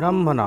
ब्रह्मणा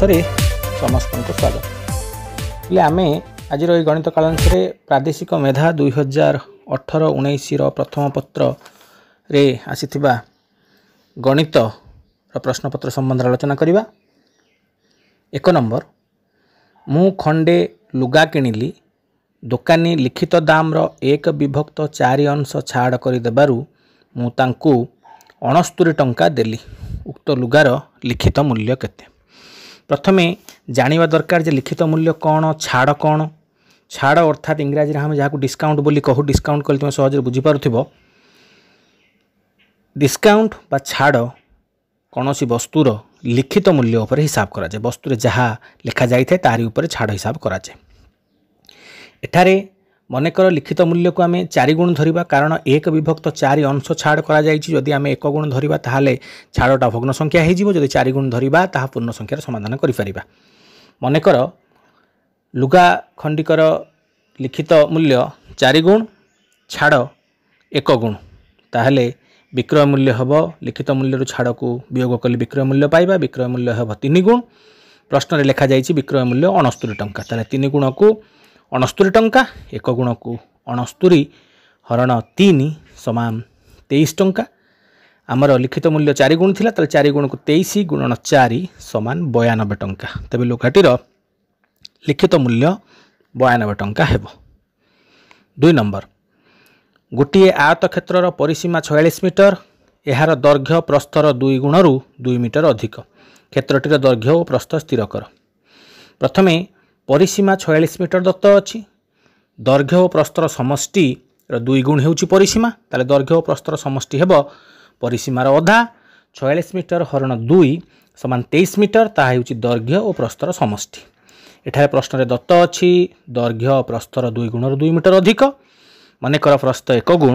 କାଳାଂଶରେ ସମସ୍ତଙ୍କୁ ସ୍ୱାଗତ ହେଲେ ଆମେ ଆଜିର ଏହି ଗଣିତ କାଳାଂଶରେ ପ୍ରାଦେଶିକ ମେଧା ଦୁଇହଜାର ଅଠର ଉଣେଇଶର ପ୍ରଥମ ପତ୍ରରେ ଆସିଥିବା ଗଣିତର ପ୍ରଶ୍ନପତ୍ର ସମ୍ବନ୍ଧରେ ଆଲୋଚନା କରିବା ଏକ ନମ୍ବର ମୁଁ ଖଣ୍ଡେ ଲୁଗା କିଣିଲି ଦୋକାନୀ ଲିଖିତ ଦାମ୍ର ଏକ ବିଭକ୍ତ ଚାରି ଅଂଶ ଛାଡ଼ କରିଦେବାରୁ ମୁଁ ତାଙ୍କୁ ଅଣସ୍ତୋରି ଟଙ୍କା ଦେଲି ଉକ୍ତ ଲୁଗାର ଲିଖିତ ମୂଲ୍ୟ କେତେ ପ୍ରଥମେ ଜାଣିବା ଦରକାର ଯେ ଲିଖିତ ମୂଲ୍ୟ କ'ଣ ଛାଡ଼ କ'ଣ ଛାଡ଼ ଅର୍ଥାତ୍ ଇଂରାଜୀରେ ଆମେ ଯାହାକୁ ଡିସ୍କାଉଣ୍ଟ ବୋଲି କହୁ ଡିସ୍କାଉଣ୍ଟ କଲେ ତୁମେ ସହଜରେ ବୁଝିପାରୁଥିବ ଡିସ୍କାଉଣ୍ଟ ବା ଛାଡ଼ କୌଣସି ବସ୍ତୁର লিখিত মূল্য উপরে হিসাব করা যায় বস্তুরে যাহা লেখা যাই তাহারি উপরে ছাড় হিসাব করা যায় এঠারে মনেকর লিখিত মূল্যকু আমি চারি গুণ ধরিবা কারণ এক বিভক্ত চারি অংশ ছাড় করা যাইছি যদি আমি এক গুণ ধরিবা তাহলে ছাড়টা ভগ্ন সংখ্যা হয়ে যাব যদি চারি গুণ ধরিবা তাহা পূর্ণ সংখ্যার সমাধান করিপারিবা মনেকর ଲୁଗା ଖଣ୍ଡିକର ଲିଖିତ ମୂଲ୍ୟ ଚାରି ଗୁଣ ଛାଡ଼ ଏକ ଗୁଣ ତାହେଲେ ବିକ୍ରୟ ମୂଲ୍ୟ ହେବ ଲିଖିତ ମୂଲ୍ୟରୁ ଛାଡ଼କୁ ବିୟୋଗ କଲେ ବିକ୍ରୟ ମୂଲ୍ୟ ପାଇବା ବିକ୍ରୟ ମୂଲ୍ୟ ହେବ ତିନି ଗୁଣ ପ୍ରଶ୍ନରେ ଲେଖାଯାଇଛି ବିକ୍ରୟ ମୂଲ୍ୟ ଅଣସ୍ତରୀ ଟଙ୍କା ତାହେଲେ ତିନି ଗୁଣକୁ ଅଣସ୍ତୋରୀ ଟଙ୍କା ଏକ ଗୁଣକୁ ଅଣସ୍ତୁରି ହରଣ ତିନି ସମାନ ତେଇଶ ଟଙ୍କା ଆମର ଲିଖିତ ମୂଲ୍ୟ ଚାରି ଗୁଣ ଥିଲା ତାହେଲେ ଚାରି ଗୁଣକୁ ତେଇଶ ଗୁଣନ ଚାରି ସମାନ ବୟାନବେ ଟଙ୍କା ତେବେ ଲୁଗାଟିର ଲିଖିତ ମୂଲ୍ୟ ବୟାନବେ ଟଙ୍କା ହେବ ଦୁଇ ନମ୍ବର ଗୋଟିଏ ଆୟତ କ୍ଷେତ୍ରର ପରିସୀମା ଛୟାଳିଶ ମିଟର ଏହାର ଦୈର୍ଘ୍ୟ ପ୍ରସ୍ତର ଦୁଇ ଗୁଣରୁ ଦୁଇ ମିଟର ଅଧିକ କ୍ଷେତ୍ରଟିର ଦୈର୍ଘ୍ୟ ଓ ପ୍ରସ୍ତ ସ୍ଥିର କର ପ୍ରଥମେ ପରିସୀମା ଛୟାଳିଶ ମିଟର ଦତ୍ତ ଅଛି ଦୈର୍ଘ୍ୟ ଓ ପ୍ରସ୍ତର ସମଷ୍ଟିର ଦୁଇ ଗୁଣ ହେଉଛି ପରିସୀମା ତାହେଲେ ଦୈର୍ଘ୍ୟ ଓ ପ୍ରସ୍ତର ସମଷ୍ଟି ହେବ ପରିସୀମାର ଅଧା ଛୟାଳିଶ ମିଟର ହରଣ ଦୁଇ ସମାନ ତେଇଶ ମିଟର ତାହା ହେଉଛି ଦୈର୍ଘ୍ୟ ଓ ପ୍ରସ୍ତର ସମଷ୍ଟି ଏଠାରେ ପ୍ରଶ୍ନରେ ଦତ୍ତ ଅଛି ଦୈର୍ଘ୍ୟ ଓ ପ୍ରସ୍ତର ଦୁଇ ଗୁଣରୁ ଦୁଇ ମିଟର ଅଧିକ ମନେକର ପ୍ରସ୍ତ ଏକ ଗୁଣ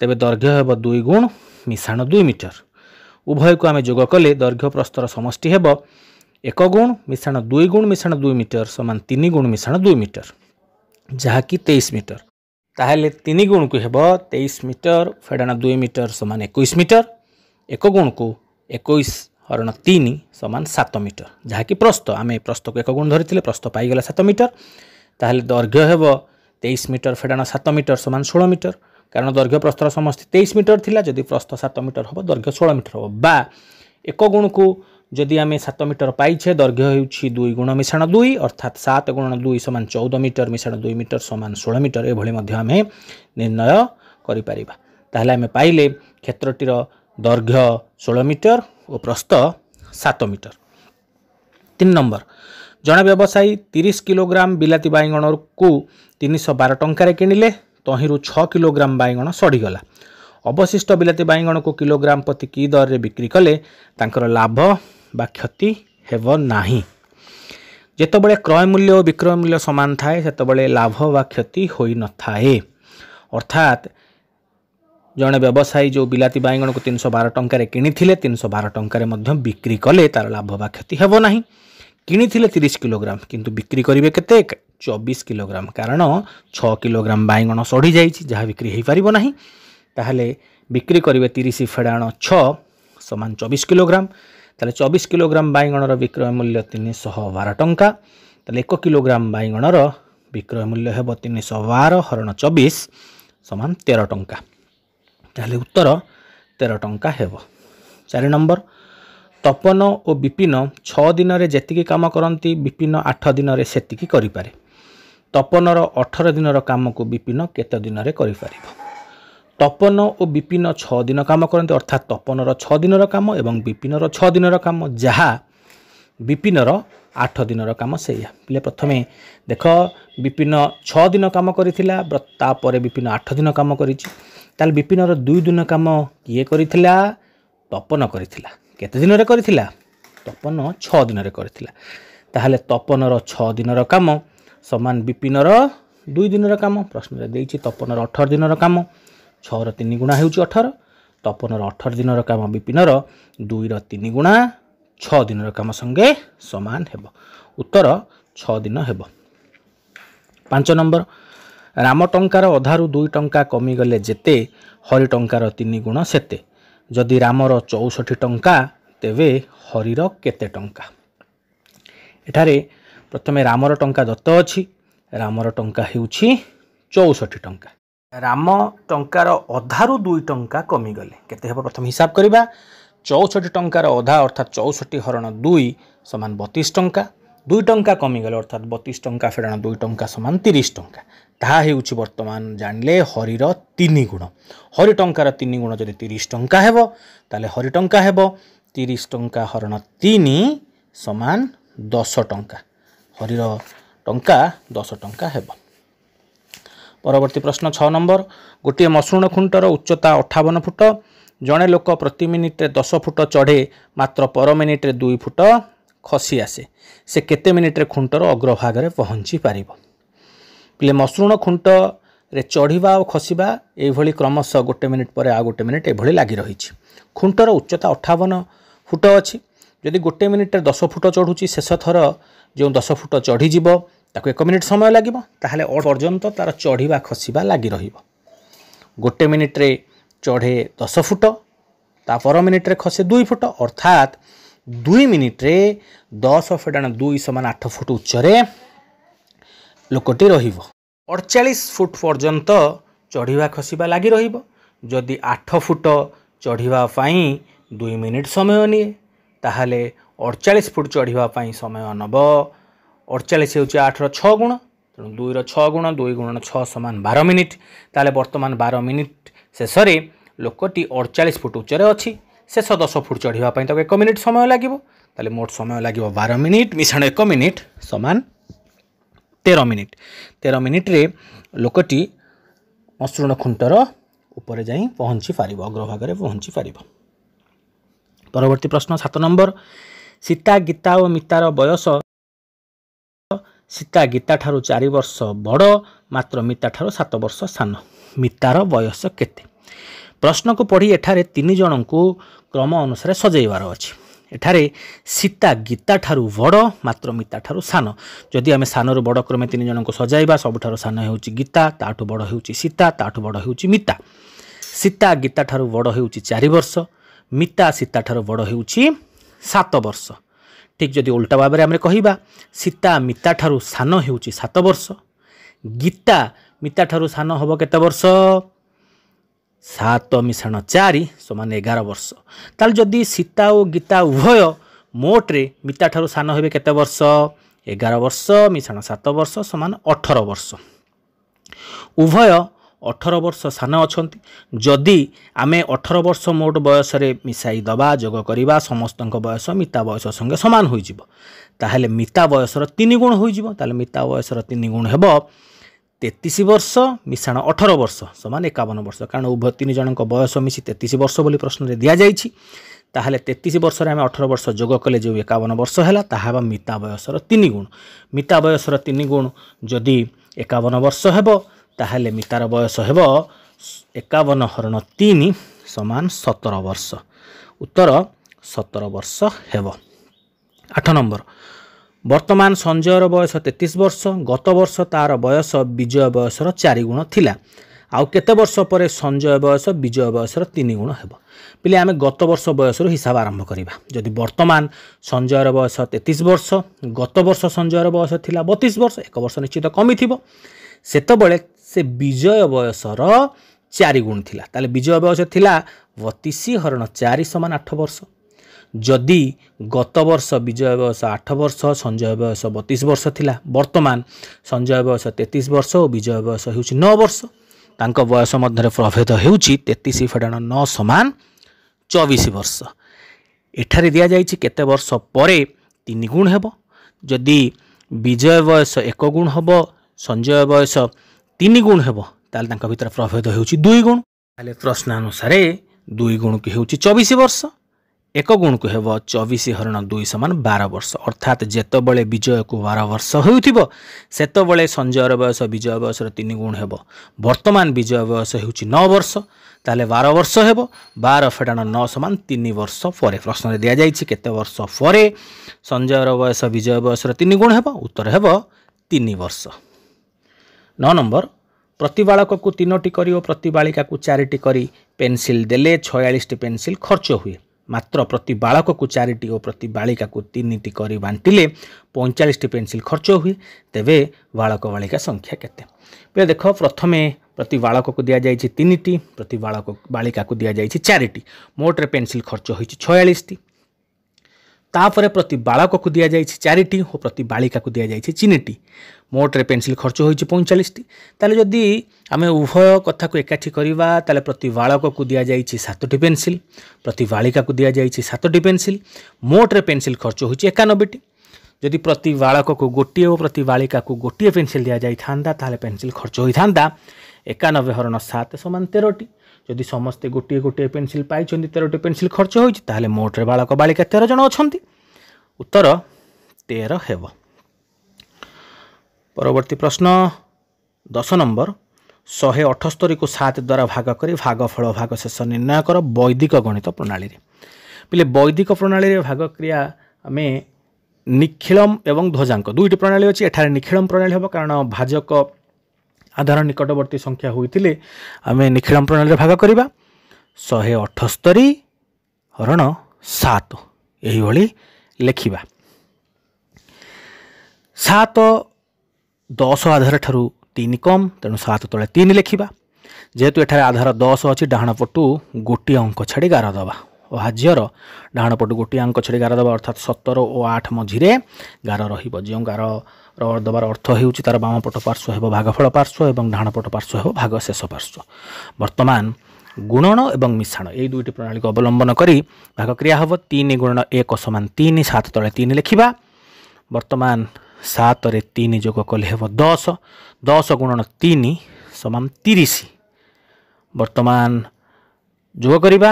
ତେବେ ଦୈର୍ଘ୍ୟ ହେବ ଦୁଇ ଗୁଣ ମିଶାଣ ଦୁଇ ମିଟର ଉଭୟକୁ ଆମେ ଯୋଗ କଲେ ଦୈର୍ଘ୍ୟ ପ୍ରସ୍ତର ସମଷ୍ଟି ହେବ ଏକ ଗୁଣ ମିଶାଣ ଦୁଇ ଗୁଣ ମିଶାଣ ଦୁଇ ମିଟର ସମାନ ତିନି ଗୁଣ ମିଶାଣ ଦୁଇ ମିଟର ଯାହାକି ତେଇଶ ମିଟର ତାହେଲେ ତିନି ଗୁଣକୁ ହେବ ତେଇଶ ମିଟର ଫେଡ଼ାଣ ଦୁଇ ମିଟର ସମାନ ଏକୋଇଶ ମିଟର ଏକ ଗୁଣକୁ ଏକୋଇଶ ହରଣ ତିନି ସମାନ ସାତ ମିଟର ଯାହାକି ପ୍ରସ୍ତ ଆମେ ପ୍ରସ୍ତକୁ ଏକ ଗୁଣ ଧରିଥିଲେ ପ୍ରସ୍ତ ପାଇଗଲା ସାତ ମିଟର ତାହେଲେ ଦୈର୍ଘ୍ୟ ହେବ ତେଇଶ ମିଟର ଫେଡ଼ାଣ ସାତ ମିଟର ସମାନ ଷୋହଳ ମିଟର କାରଣ ଦୈର୍ଘ୍ୟ ପ୍ରସ୍ତର ସମସ୍ତେ ତେଇଶ ମିଟର ଥିଲା ଯଦି ପ୍ରସ୍ତ ସାତ ମିଟର ହେବ ଦୈର୍ଘ୍ୟ ଷୋହଳ ମିଟର ହେବ ବା ଏକ ଗୁଣକୁ ଯଦି ଆମେ ସାତ ମିଟର ପାଇଛେ ଦୈର୍ଘ୍ୟ ହେଉଛି ଦୁଇ ଗୁଣ ମିଶାଣ ଦୁଇ ଅର୍ଥାତ୍ ସାତ ଗୁଣ ଦୁଇ ସମାନ ଚଉଦ ମିଟର ମିଶାଣ ଦୁଇ ମିଟର ସମାନ ଷୋହଳ ମିଟର ଏଭଳି ମଧ୍ୟ ଆମେ ନିର୍ଣ୍ଣୟ କରିପାରିବା ତାହେଲେ ଆମେ ପାଇଲେ କ୍ଷେତ୍ରଟିର ଦୈର୍ଘ୍ୟ ଷୋହଳ ମିଟର ଓ ପ୍ରସ୍ତ ସାତ ମିଟର ତିନି ନମ୍ବର ଜଣେ ବ୍ୟବସାୟୀ ତିରିଶ କିଲୋଗ୍ରାମ ବିଲାତି ବାଇଗଣକୁ ତିନିଶହ ବାର ଟଙ୍କାରେ କିଣିଲେ ତହିଁରୁ ଛଅ କିଲୋଗ୍ରାମ ବାଇଗଣ ସଢ଼ିଗଲା ଅବଶିଷ୍ଟ ବିଲାତି ବାଇଗଣକୁ କିଲୋଗ୍ରାମ ପ୍ରତି କି ଦରରେ ବିକ୍ରି କଲେ ତାଙ୍କର ଲାଭ क्षति हेब ना जोबले क्रय मूल्य और विक्रय मूल्य सामान थाए से तो लाभ व क्षति हो न थाए अर्थात जड़े व्यवसायी जो बिलाती बैगण को तीन सौ बार टकर तीन सौ बार टकरी कले तार लाभ व क्षति हेबना किणी तीस कोग्राम कि बिक्री करेंगे केत चबीस कोग्राम कारण छः कोग्राम बैग सढ़ी जाइए बिक्री हो पारना बिक्री करेंगे तीस फेड़ाण छान सामान चबीस कोग्राम ତାହେଲେ ଚବିଶ କିଲୋଗ୍ରାମ ବାଇଗଣର ବିକ୍ରୟ ମୂଲ୍ୟ ତିନିଶହ ବାର ଟଙ୍କା ତାହେଲେ ଏକ କିଲୋଗ୍ରାମ ବାଇଗଣର ବିକ୍ରୟ ମୂଲ୍ୟ ହେବ ତିନିଶହ ବାର ହରଣ ଚବିଶ ସମାନ ତେର ଟଙ୍କା ତାହେଲେ ଉତ୍ତର ତେର ଟଙ୍କା ହେବ ଚାରି ନମ୍ବର ତପନ ଓ ବିପିନ ଛଅ ଦିନରେ ଯେତିକି କାମ କରନ୍ତି ବିପିନ ଆଠ ଦିନରେ ସେତିକି କରିପାରେ ତପନର ଅଠର ଦିନର କାମକୁ ବିପିନ କେତେ ଦିନରେ କରିପାରିବ ତପନ ଓ ବିପିନ ଛଅ ଦିନ କାମ କରନ୍ତି ଅର୍ଥାତ୍ ତପନର ଛଅ ଦିନର କାମ ଏବଂ ବିପିନର ଛଅ ଦିନର କାମ ଯାହା ବିପିନର ଆଠ ଦିନର କାମ ସେଇଆ ବୋଲେ ପ୍ରଥମେ ଦେଖ ବିପିନ ଛଅ ଦିନ କାମ କରିଥିଲା ତାପରେ ବିପିନ ଆଠ ଦିନ କାମ କରିଛି ତାହେଲେ ବିପିନର ଦୁଇ ଦିନ କାମ କିଏ କରିଥିଲା ତପନ କରିଥିଲା କେତେ ଦିନରେ କରିଥିଲା ତପନ ଛଅ ଦିନରେ କରିଥିଲା ତାହେଲେ ତପନର ଛଅ ଦିନର କାମ ସମାନ ବିପିନର ଦୁଇ ଦିନର କାମ ପ୍ରଶ୍ନରେ ଦେଇଛି ତପନର ଅଠର ଦିନର କାମ ଛଅର ତିନି ଗୁଣା ହେଉଛି ଅଠର ତପନର ଅଠର ଦିନର କାମ ବିପିନର ଦୁଇର ତିନି ଗୁଣା ଛଅ ଦିନର କାମ ସଙ୍ଗେ ସମାନ ହେବ ଉତ୍ତର ଛଅ ଦିନ ହେବ ପାଞ୍ଚ ନମ୍ବର ରାମ ଟଙ୍କାର ଅଧାରୁ ଦୁଇ ଟଙ୍କା କମିଗଲେ ଯେତେ ହରି ଟଙ୍କାର ତିନି ଗୁଣ ସେତେ ଯଦି ରାମର ଚଉଷଠି ଟଙ୍କା ତେବେ ହରିର କେତେ ଟଙ୍କା ଏଠାରେ ପ୍ରଥମେ ରାମର ଟଙ୍କା ଦତ୍ତ ଅଛି ରାମର ଟଙ୍କା ହେଉଛି ଚଉଷଠି ଟଙ୍କା ରାମ ଟଙ୍କାର ଅଧାରୁ ଦୁଇ ଟଙ୍କା କମିଗଲେ କେତେ ହେବ ପ୍ରଥମେ ହିସାବ କରିବା ଚଉଷଠି ଟଙ୍କାର ଅଧା ଅର୍ଥାତ୍ ଚଉଷଠି ହରଣ ଦୁଇ ସମାନ ବତିଶ ଟଙ୍କା ଦୁଇ ଟଙ୍କା କମିଗଲେ ଅର୍ଥାତ୍ ବତିଶ ଟଙ୍କା ଫେରଣ ଦୁଇ ଟଙ୍କା ସମାନ ତିରିଶ ଟଙ୍କା ତାହା ହେଉଛି ବର୍ତ୍ତମାନ ଜାଣିଲେ ହରିର ତିନି ଗୁଣ ହରି ଟଙ୍କାର ତିନି ଗୁଣ ଯଦି ତିରିଶ ଟଙ୍କା ହେବ ତାହେଲେ ହରି ଟଙ୍କା ହେବ ତିରିଶ ଟଙ୍କା ହରଣ ତିନି ସମାନ ଦଶ ଟଙ୍କା ହରିର ଟଙ୍କା ଦଶ ଟଙ୍କା ହେବ ପରବର୍ତ୍ତୀ ପ୍ରଶ୍ନ ଛଅ ନମ୍ବର ଗୋଟିଏ ମସୃଣ ଖୁଣ୍ଟର ଉଚ୍ଚତା ଅଠାବନ ଫୁଟ ଜଣେ ଲୋକ ପ୍ରତି ମିନିଟ୍ରେ ଦଶ ଫୁଟ ଚଢ଼େ ମାତ୍ର ପର ମିନିଟ୍ରେ ଦୁଇ ଫୁଟ ଖସି ଆସେ ସେ କେତେ ମିନିଟ୍ରେ ଖୁଣ୍ଟର ଅଗ୍ରଭାଗରେ ପହଞ୍ଚି ପାରିବ ପିଲେ ମସୃଣ ଖୁଣ୍ଟରେ ଚଢ଼ିବା ଆଉ ଖସିବା ଏଇଭଳି କ୍ରମଶଃ ଗୋଟେ ମିନିଟ୍ ପରେ ଆଉ ଗୋଟେ ମିନିଟ୍ ଏଭଳି ଲାଗି ରହିଛି ଖୁଣ୍ଟର ଉଚ୍ଚତା ଅଠାବନ ଫୁଟ ଅଛି ଯଦି ଗୋଟେ ମିନିଟ୍ରେ ଦଶ ଫୁଟ ଚଢ଼ୁଛି ଶେଷ ଥର ଯେଉଁ ଦଶ ଫୁଟ ଚଢ଼ିଯିବ ତାକୁ ଏକ ମିନିଟ୍ ସମୟ ଲାଗିବ ତାହେଲେ ପର୍ଯ୍ୟନ୍ତ ତା'ର ଚଢ଼ିବା ଖସିବା ଲାଗି ରହିବ ଗୋଟେ ମିନିଟ୍ରେ ଚଢ଼େ ଦଶ ଫୁଟ ତା ପର ମିନିଟ୍ରେ ଖସେ ଦୁଇ ଫୁଟ ଅର୍ଥାତ୍ ଦୁଇ ମିନିଟ୍ରେ ଦଶ ଫେଡ଼ାଣ ଦୁଇ ସମାନ ଆଠ ଫୁଟ ଉଚ୍ଚରେ ଲୋକଟି ରହିବ ଅଡ଼ଚାଳିଶ ଫୁଟ ପର୍ଯ୍ୟନ୍ତ ଚଢ଼ିବା ଖସିବା ଲାଗି ରହିବ ଯଦି ଆଠ ଫୁଟ ଚଢ଼ିବା ପାଇଁ ଦୁଇ ମିନିଟ୍ ସମୟ ନିଏ ତାହେଲେ ଅଡ଼ଚାଳିଶ ଫୁଟ ଚଢ଼ିବା ପାଇଁ ସମୟ ନେବ ଅଡ଼ଚାଳିଶ ହେଉଛି ଆଠର ଛଅ ଗୁଣ ତେଣୁ ଦୁଇର ଛଅ ଗୁଣ ଦୁଇ ଗୁଣର ଛଅ ସମାନ ବାର ମିନିଟ୍ ତାହେଲେ ବର୍ତ୍ତମାନ ବାର ମିନିଟ୍ ଶେଷରେ ଲୋକଟି ଅଡ଼ଚାଳିଶ ଫୁଟ ଉଚ୍ଚରେ ଅଛି ଶେଷ ଦଶ ଫୁଟ ଚଢ଼ିବା ପାଇଁ ତାକୁ ଏକ ମିନିଟ୍ ସମୟ ଲାଗିବ ତାହେଲେ ମୋଟ ସମୟ ଲାଗିବ ବାର ମିନିଟ୍ ମିଶାଣ ଏକ ମିନିଟ୍ ସମାନ ତେର ମିନିଟ୍ ତେର ମିନିଟ୍ରେ ଲୋକଟି ମସୃଣ ଖୁଣ୍ଟର ଉପରେ ଯାଇ ପହଞ୍ଚି ପାରିବ ଅଗ୍ରଭାଗରେ ପହଞ୍ଚି ପାରିବ ପରବର୍ତ୍ତୀ ପ୍ରଶ୍ନ ସାତ ନମ୍ବର ସୀତା ଗୀତା ଓ ମିତାର ବୟସ ସୀତା ଗୀତାଠାରୁ ଚାରି ବର୍ଷ ବଡ଼ ମାତ୍ର ମିତା ଠାରୁ ସାତ ବର୍ଷ ସାନ ମିତାର ବୟସ କେତେ ପ୍ରଶ୍ନକୁ ପଢ଼ି ଏଠାରେ ତିନି ଜଣଙ୍କୁ କ୍ରମ ଅନୁସାରେ ସଜେଇବାର ଅଛି ଏଠାରେ ସୀତା ଗୀତା ଠାରୁ ବଡ଼ ମାତ୍ର ମିତା ଠାରୁ ସାନ ଯଦି ଆମେ ସାନରୁ ବଡ଼ କ୍ରମେ ତିନି ଜଣଙ୍କୁ ସଜାଇବା ସବୁଠାରୁ ସାନ ହେଉଛି ଗୀତା ତାଠୁ ବଡ଼ ହେଉଛି ସୀତା ତାଠୁ ବଡ଼ ହେଉଛି ମିତା ସୀତା ଗୀତାଠାରୁ ବଡ଼ ହେଉଛି ଚାରି ବର୍ଷ ମିତା ସୀତାଠାରୁ ବଡ଼ ହେଉଛି ସାତ ବର୍ଷ ଠିକ୍ ଯଦି ଓଲଟା ଭାବରେ ଆମେ କହିବା ସୀତା ମିତା ଠାରୁ ସାନ ହେଉଛି ସାତ ବର୍ଷ ଗୀତା ମିତା ଠାରୁ ସାନ ହେବ କେତେ ବର୍ଷ ସାତ ମିଶାଣ ଚାରି ସମାନ ଏଗାର ବର୍ଷ ତାହେଲେ ଯଦି ସୀତା ଓ ଗୀତା ଉଭୟ ମୋଟରେ ମିତା ଠାରୁ ସାନ ହେବେ କେତେ ବର୍ଷ ଏଗାର ବର୍ଷ ମିଶାଣ ସାତ ବର୍ଷ ସମାନ ଅଠର ବର୍ଷ ଉଭୟ ଅଠର ବର୍ଷ ସାନ ଅଛନ୍ତି ଯଦି ଆମେ ଅଠର ବର୍ଷ ମୋଟ ବୟସରେ ମିଶାଇ ଦେବା ଯୋଗ କରିବା ସମସ୍ତଙ୍କ ବୟସ ମିତା ବୟସ ସଙ୍ଗେ ସମାନ ହୋଇଯିବ ତାହେଲେ ମିତା ବୟସର ତିନି ଗୁଣ ହୋଇଯିବ ତାହେଲେ ମିତା ବୟସର ତିନି ଗୁଣ ହେବ ତେତିଶ ବର୍ଷ ମିଶାଣ ଅଠର ବର୍ଷ ସମାନ ଏକାବନ ବର୍ଷ କାରଣ ଉଭୟ ତିନି ଜଣଙ୍କ ବୟସ ମିଶି ତେତିଶ ବର୍ଷ ବୋଲି ପ୍ରଶ୍ନରେ ଦିଆଯାଇଛି ତାହେଲେ ତେତିଶ ବର୍ଷରେ ଆମେ ଅଠର ବର୍ଷ ଯୋଗ କଲେ ଯେଉଁ ଏକାବନ ବର୍ଷ ହେଲା ତାହା ହେବ ମିତା ବୟସର ତିନି ଗୁଣ ମିତା ବୟସର ତିନି ଗୁଣ ଯଦି ଏକାବନ ବର୍ଷ ହେବ ତାହେଲେ ମିତାର ବୟସ ହେବ ଏକାବନ ହରଣ ତିନି ସମାନ ସତର ବର୍ଷ ଉତ୍ତର ସତର ବର୍ଷ ହେବ ଆଠ ନମ୍ବର ବର୍ତ୍ତମାନ ସଞ୍ଜୟର ବୟସ ତେତିଶ ବର୍ଷ ଗତ ବର୍ଷ ତା'ର ବୟସ ବିଜୟ ବୟସର ଚାରିଗୁଣ ଥିଲା ଆଉ କେତେ ବର୍ଷ ପରେ ସଞ୍ଜୟ ବୟସ ବିଜୟ ବୟସର ତିନି ଗୁଣ ହେବ ପିଲେ ଆମେ ଗତ ବର୍ଷ ବୟସରୁ ହିସାବ ଆରମ୍ଭ କରିବା ଯଦି ବର୍ତ୍ତମାନ ସଞ୍ଜୟର ବୟସ ତେତିଶ ବର୍ଷ ଗତ ବର୍ଷ ସଞ୍ଜୟର ବୟସ ଥିଲା ବତିଶ ବର୍ଷ ଏକ ବର୍ଷ ନିଶ୍ଚିତ କମିଥିବ ସେତେବେଳେ ସେ ବିଜୟ ବୟସର ଚାରି ଗୁଣ ଥିଲା ତାହେଲେ ବିଜୟ ବୟସ ଥିଲା ବତିଶି ହରଣ ଚାରି ସମାନ ଆଠ ବର୍ଷ ଯଦି ଗତ ବର୍ଷ ବିଜୟ ବୟସ ଆଠ ବର୍ଷ ସଞ୍ଜୟ ବୟସ ବତିଶ ବର୍ଷ ଥିଲା ବର୍ତ୍ତମାନ ସଞ୍ଜୟ ବୟସ ତେତିଶ ବର୍ଷ ଓ ବିଜୟ ବୟସ ହେଉଛି ନଅ ବର୍ଷ ତାଙ୍କ ବୟସ ମଧ୍ୟରେ ପ୍ରଭେଦ ହେଉଛି ତେତିଶ ଫେଡ଼ଣ ନଅ ସମାନ ଚବିଶ ବର୍ଷ ଏଠାରେ ଦିଆଯାଇଛି କେତେ ବର୍ଷ ପରେ ତିନି ଗୁଣ ହେବ ଯଦି ବିଜୟ ବୟସ ଏକ ଗୁଣ ହେବ ସଞ୍ଜୟ ବୟସ ତିନି ଗୁଣ ହେବ ତାହେଲେ ତାଙ୍କ ଭିତରେ ପ୍ରଭେଦ ହେଉଛି ଦୁଇ ଗୁଣ ତାହେଲେ ପ୍ରଶ୍ନ ଅନୁସାରେ ଦୁଇ ଗୁଣକୁ ହେଉଛି ଚବିଶ ବର୍ଷ ଏକ ଗୁଣକୁ ହେବ ଚବିଶ ହରଣ ଦୁଇ ସମାନ ବାର ବର୍ଷ ଅର୍ଥାତ୍ ଯେତେବେଳେ ବିଜୟକୁ ବାର ବର୍ଷ ହେଉଥିବ ସେତେବେଳେ ସଞ୍ଜୟର ବୟସ ବିଜୟ ବୟସର ତିନି ଗୁଣ ହେବ ବର୍ତ୍ତମାନ ବିଜୟ ବୟସ ହେଉଛି ନଅ ବର୍ଷ ତାହେଲେ ବାର ବର୍ଷ ହେବ ବାର ଫେଡ଼ାଣ ନଅ ସମାନ ତିନି ବର୍ଷ ପରେ ପ୍ରଶ୍ନରେ ଦିଆଯାଇଛି କେତେ ବର୍ଷ ପରେ ସଞ୍ଜୟର ବୟସ ବିଜୟ ବୟସର ତିନି ଗୁଣ ହେବ ଉତ୍ତର ହେବ ତିନି ବର୍ଷ ନଅ ନମ୍ବର ପ୍ରତି ବାଳକକୁ ତିନୋଟି କରି ଓ ପ୍ରତି ବାଳିକାକୁ ଚାରିଟି କରି ପେନସିଲ୍ ଦେଲେ ଛୟାଳିଶଟି ପେନସିଲ୍ ଖର୍ଚ୍ଚ ହୁଏ ମାତ୍ର ପ୍ରତି ବାଳକକୁ ଚାରିଟି ଓ ପ୍ରତି ବାଳିକାକୁ ତିନିଟି କରି ବାଣ୍ଟିଲେ ପଇଁଚାଳିଶଟି ପେନସିଲ୍ ଖର୍ଚ୍ଚ ହୁଏ ତେବେ ବାଳକ ବାଳିକା ସଂଖ୍ୟା କେତେ ବେଲେ ଦେଖ ପ୍ରଥମେ ପ୍ରତି ବାଳକକୁ ଦିଆଯାଇଛି ତିନିଟି ପ୍ରତି ବାଳକ ବାଳିକାକୁ ଦିଆଯାଇଛି ଚାରିଟି ମୋଟରେ ପେନସିଲ୍ ଖର୍ଚ୍ଚ ହୋଇଛି ଛୟାଳିଶଟି ତାପରେ ପ୍ରତି ବାଳକକୁ ଦିଆଯାଇଛି ଚାରିଟି ଓ ପ୍ରତି ବାଳିକାକୁ ଦିଆଯାଇଛି ଚିନିଟି ମୋଟରେ ପେନ୍ସିଲ୍ ଖର୍ଚ୍ଚ ହୋଇଛି ପଇଁଚାଳିଶଟି ତାହେଲେ ଯଦି ଆମେ ଉଭୟ କଥାକୁ ଏକାଠି କରିବା ତାହେଲେ ପ୍ରତି ବାଳକକୁ ଦିଆଯାଇଛି ସାତଟି ପେନ୍ସିଲ୍ ପ୍ରତି ବାଳିକାକୁ ଦିଆଯାଇଛି ସାତଟି ପେନ୍ସିଲ୍ ମୋଟରେ ପେନ୍ସିଲ୍ ଖର୍ଚ୍ଚ ହୋଇଛି ଏକାନବେଟି ଯଦି ପ୍ରତି ବାଳକକୁ ଗୋଟିଏ ଓ ପ୍ରତି ବାଳିକାକୁ ଗୋଟିଏ ପେନ୍ସିଲ୍ ଦିଆଯାଇଥାନ୍ତା ତାହେଲେ ପେନ୍ସିଲ୍ ଖର୍ଚ୍ଚ ହୋଇଥାନ୍ତା ଏକାନବେ ହରଣ ସାତ ସମାନ ତେରଟି ଯଦି ସମସ୍ତେ ଗୋଟିଏ ଗୋଟିଏ ପେନ୍ସିଲ୍ ପାଇଛନ୍ତି ତେରଟି ପେନ୍ସିଲ୍ ଖର୍ଚ୍ଚ ହୋଇଛି ତାହେଲେ ମୋଟରେ ବାଳକ ବାଳିକା ତେର ଜଣ ଅଛନ୍ତି ଉତ୍ତର ତେର ହେବ ପରବର୍ତ୍ତୀ ପ୍ରଶ୍ନ ଦଶ ନମ୍ବର ଶହେ ଅଠସ୍ତରୀକୁ ସାତ ଦ୍ୱାରା ଭାଗ କରି ଭାଗ ଫଳ ଭାଗ ଶେଷ ନିର୍ଣ୍ଣୟ କର ବୈଦିକ ଗଣିତ ପ୍ରଣାଳୀରେ ବୋଲେ ବୈଦିକ ପ୍ରଣାଳୀରେ ଭାଗ କ୍ରିୟା ଆମେ ନିଖିଳମ୍ ଏବଂ ଧ୍ୱଜାଙ୍କ ଦୁଇଟି ପ୍ରଣାଳୀ ଅଛି ଏଠାରେ ନିଖିଳମ୍ ପ୍ରଣାଳୀ ହେବ କାରଣ ଭାଜକ ଆଧାର ନିକଟବର୍ତ୍ତୀ ସଂଖ୍ୟା ହୋଇଥିଲେ ଆମେ ନିଖିଳମ ପ୍ରଣାଳୀରେ ଭାଗ କରିବା ଶହେ ଅଠସ୍ତରୀ ହରଣ ସାତ ଏହିଭଳି ଲେଖିବା ସାତ ଦଶ ଆଧାର ଠାରୁ ତିନି କମ୍ ତେଣୁ ସାତ ତଳେ ତିନି ଲେଖିବା ଯେହେତୁ ଏଠାରେ ଆଧାର ଦଶ ଅଛି ଡାହାଣ ପଟୁ ଗୋଟିଏ ଅଙ୍କ ଛାଡ଼ି ଗାର ଦେବା ଓ ହାଜ୍ୟର ଡାହାଣ ପଟୁ ଗୋଟିଏ ଅଙ୍କ ଛାଡ଼ି ଗାର ଦେବା ଅର୍ଥାତ୍ ସତର ଓ ଆଠ ମଝିରେ ଗାର ରହିବ ଯେଉଁ ଗାର ଦେବାର ଅର୍ଥ ହେଉଛି ତା'ର ବାମପଟ ପାର୍ଶ୍ୱ ହେବ ଭାଗଫଳ ପାର୍ଶ୍ୱ ଏବଂ ଡାହାଣପଟ ପାର୍ଶ୍ୱ ହେବ ଭାଗ ଶେଷ ପାର୍ଶ୍ୱ ବର୍ତ୍ତମାନ ଗୁଣନ ଏବଂ ମିଶାଣ ଏଇ ଦୁଇଟି ପ୍ରଣାଳୀକୁ ଅବଲମ୍ବନ କରି ଭାଗକ୍ରିୟା ହେବ ତିନି ଗୁଣନ ଏକ ସମାନ ତିନି ସାତ ତଳେ ତିନି ଲେଖିବା ବର୍ତ୍ତମାନ ସାତରେ ତିନି ଯୋଗ କଲେ ହେବ ଦଶ ଦଶ ଗୁଣନ ତିନି ସମାନ ତିରିଶ ବର୍ତ୍ତମାନ যোগ করা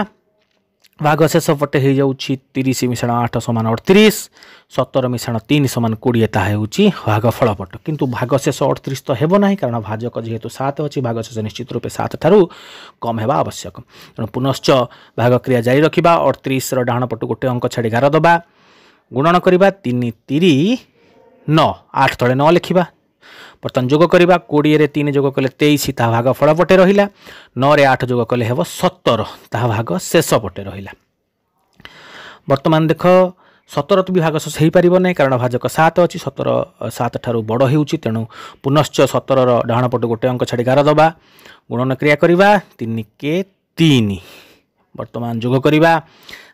भागशेष पटे है जाऊँ तिरि मिस आठ समान अठतिस सतर मिस तिन समान किडिए ताहे भाग हेबो भागशेष कारण भाजक जि भाग भागशेष निश्चित रूप सात ठुला आवश्यक तर पुनश्च क्रिया जारी रकतिस र डाण पटु गोटे अंक छाडि गार गुणन तिन ति नै नलेख् ବର୍ତ୍ତମାନ ଯୋଗ କରିବା କୋଡ଼ିଏରେ ତିନି ଯୋଗ କଲେ ତେଇଶ ତାହା ଭାଗ ଫଳପଟେ ରହିଲା ନଅରେ ଆଠ ଯୋଗ କଲେ ହେବ ସତର ତାହା ଭାଗ ଶେଷ ପଟେ ରହିଲା ବର୍ତ୍ତମାନ ଦେଖ ସତର ବି ଭାଗ ଶେଷ ହୋଇପାରିବ ନାହିଁ କାରଣ ଭାଜକ ସାତ ଅଛି ସତର ସାତ ଠାରୁ ବଡ଼ ହେଉଛି ତେଣୁ ପୁନଶ୍ଚ ସତରର ଡାହାଣ ପଟୁ ଗୋଟେ ଅଙ୍କ ଛାଡ଼ି ଗାର ଦେବା ଗୁଣନ କ୍ରିୟା କରିବା ତିନି କେ ତିନି ବର୍ତ୍ତମାନ ଯୋଗ କରିବା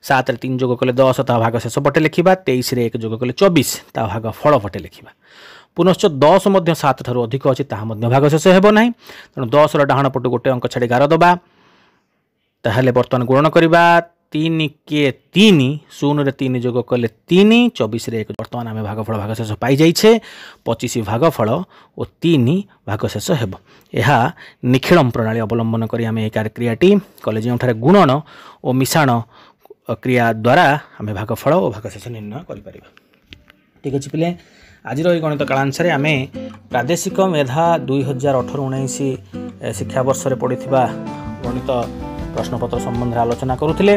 ସାତରେ ତିନି ଯୋଗ କଲେ ଦଶ ତା ଭାଗ ଶେଷ ପଟେ ଲେଖିବା ତେଇଶରେ ଏକ ଯୋଗ କଲେ ଚବିଶ ତା ଭାଗ ଫଳ ପଟେ ଲେଖିବା পুনশ্চ দশ মধ্যে সাত ঠার অধিক অছি তাহা মধ্যে ভাগ শেষ হব না তেমন দশর ডাহাণ পটু গোটে অঙ্ক ছাড়ি গার দেবা তাহলে বর্তমান গুণন করা তিন কে তিন শূন্যরে তিন যোগ কলে তিন চবিশে এক বর্তমান আমি ভাগফল ভাগশেষ পাই যাইছে পঁচিশ ভাগফল ও তিন ভাগশেষ হব এহা নিখিলম প্রণালী অবলম্বন করে আমি এই ক্রিয়াটি কলে যেঠার গুণন ও মিশাণ ক্রিয়া দ্বারা আমি ভাগফল ও ভাগশেষ নির্ণয় করে পার ঠিক আছে পিলে ଆଜିର ଏହି ଗଣିତ କାଳାଂଶରେ ଆମେ ପ୍ରାଦେଶିକ ମେଧା ଦୁଇ ହଜାର ଅଠର ଉଣେଇଶ ଶିକ୍ଷାବର୍ଷରେ ପଡ଼ିଥିବା ଗଣିତ ପ୍ରଶ୍ନପତ୍ର ସମ୍ବନ୍ଧରେ ଆଲୋଚନା କରୁଥିଲେ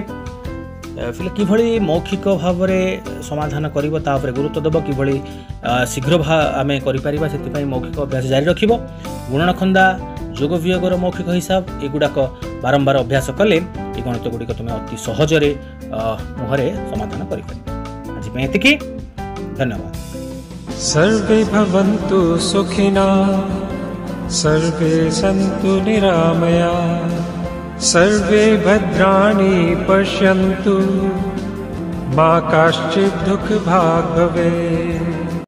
ପିଲେ କିଭଳି ମୌଖିକ ଭାବରେ ସମାଧାନ କରିବ ତା ଉପରେ ଗୁରୁତ୍ୱ ଦେବ କିଭଳି ଶୀଘ୍ର ଆମେ କରିପାରିବା ସେଥିପାଇଁ ମୌଖିକ ଅଭ୍ୟାସ ଜାରି ରଖିବ ଗୁଣଖନ୍ଦା ଯୋଗ ବିୟୋଗର ମୌଖିକ ହିସାବ ଏଗୁଡ଼ାକ ବାରମ୍ବାର ଅଭ୍ୟାସ କଲେ ଏ ଗଣିତ ଗୁଡ଼ିକ ତୁମେ ଅତି ସହଜରେ ମୁହଁରେ ସମାଧାନ କରିପାରିବ ଆଜି ପାଇଁ ଏତିକି ଧନ୍ୟବାଦ सर्वे भवन्तु सुखिना सर्वे सन्तु निरामया सर्वे भद्राणि पश्यन्तु मा काश्चित् दुःखभाग्